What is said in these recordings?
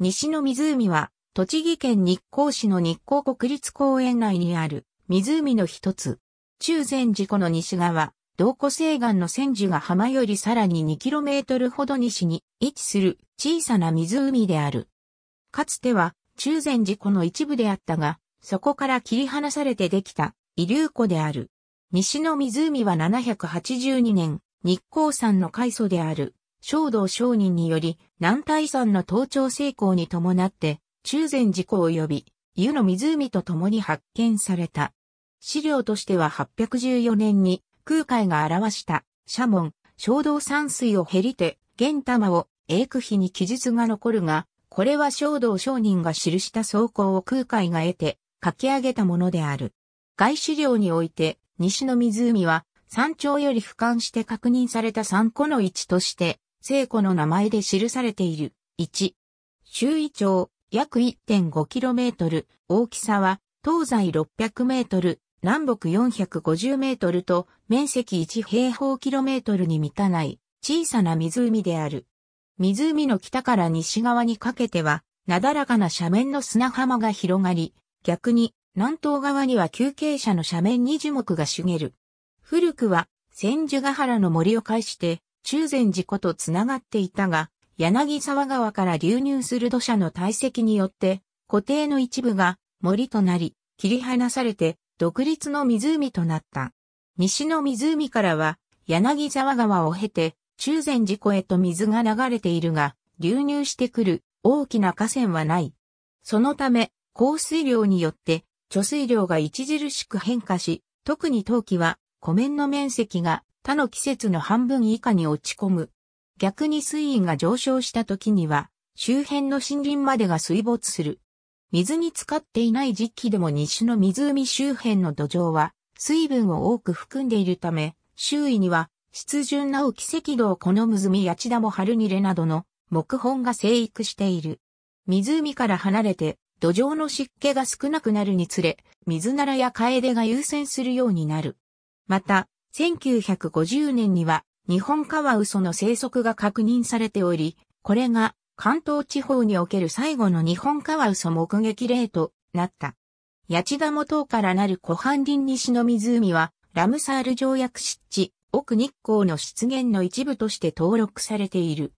西の湖は、栃木県日光市の日光国立公園内にある湖の一つ。中禅寺湖の西側、道湖西岸の千住が浜よりさらに 2km ほど西に位置する小さな湖である。かつては中禅寺湖の一部であったが、そこから切り離されてできた遺流湖である。西の湖は782年、日光山の開祖である正道商人により、南大山の登頂成功に伴って、中禅寺湖及び、湯の湖と共に発見された。資料としては814年に、空海が表した、社門、正道山水を減りて、玄玉を、英区碑に記述が残るが、これは正道商人が記した草稿を空海が得て、書き上げたものである。外資料において、西の湖は、山頂より俯瞰して確認された三個の位置として、聖子の名前で記されている。1、周囲長、約 1.5km、大きさは、東西 600m、南北 450m と、面積1平方キロメートルに満たない、小さな湖である。湖の北から西側にかけては、なだらかな斜面の砂浜が広がり、逆に南東側には休憩者の斜面に樹木が茂る。古くは千住ヶ原の森を介して中禅寺湖とつながっていたが、柳沢川から流入する土砂の堆積によって、湖底の一部が森となり、切り離されて独立の湖となった。西の湖からは柳沢川を経て中禅寺湖へと水が流れているが、流入してくる大きな河川はない。そのため、降水量によって貯水量が著しく変化し、特に冬季は湖面の面積が他の季節の半分以下に落ち込む。逆に水位が上昇した時には、周辺の森林までが水没する。水に浸かっていない時期でも西の湖周辺の土壌は水分を多く含んでいるため、周囲には湿潤な沖赤道このむずみやちだも春にれなどの木本が生育している。湖から離れて土壌の湿気が少なくなるにつれ、水ならやカエデが優先するようになる。また、1950年には日本カワウソの生息が確認されており、これが関東地方における最後の日本カワウソ目撃例となった。八千元からなる湖畔林西の湖は、ラムサール条約湿地、奥日光の湿原の一部として登録されている。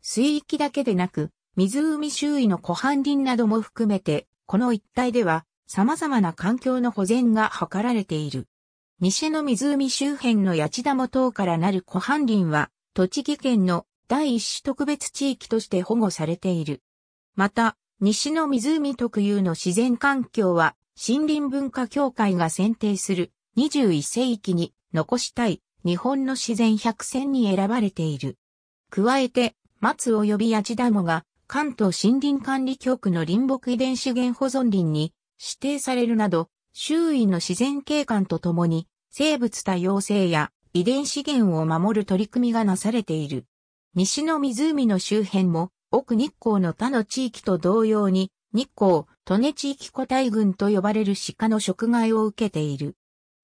水域だけでなく、湖周囲の湖畔林なども含めて、この一帯では様々な環境の保全が図られている。西の湖周辺の八千も等からなる湖畔林は、栃木県の第一種特別地域として保護されている。また、西の湖特有の自然環境は、森林文化協会が選定する21世紀に残したい日本の自然百選に選ばれている。加えて、松及び八千もが関東森林管理局の林木遺伝資源保存林に指定されるなど、周囲の自然景観とともに、生物多様性や遺伝資源を守る取り組みがなされている。西の湖の周辺も、奥日光の他の地域と同様に、日光、利根地域個体群と呼ばれる鹿の食害を受けている。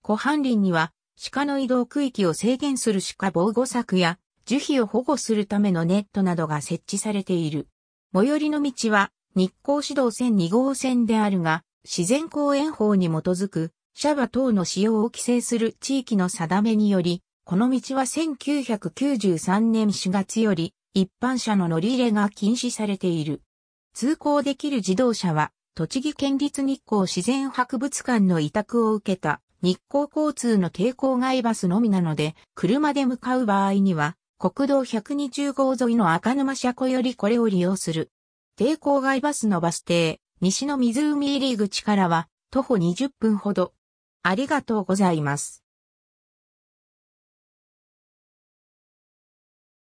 湖畔林には、鹿の移動区域を制限する鹿防護柵や、樹皮を保護するためのネットなどが設置されている。最寄りの道は、日光市道線2号線であるが、自然公園法に基づく、シャバ等の使用を規制する地域の定めにより、この道は1993年4月より、一般車の乗り入れが禁止されている。通行できる自動車は、栃木県立日光自然博物館の委託を受けた日光交通の抵抗外バスのみなので、車で向かう場合には、国道120号沿いの赤沼車庫よりこれを利用する。抵抗外バスのバス停、西の湖入り口からは徒歩20分ほど。ありがとうございます。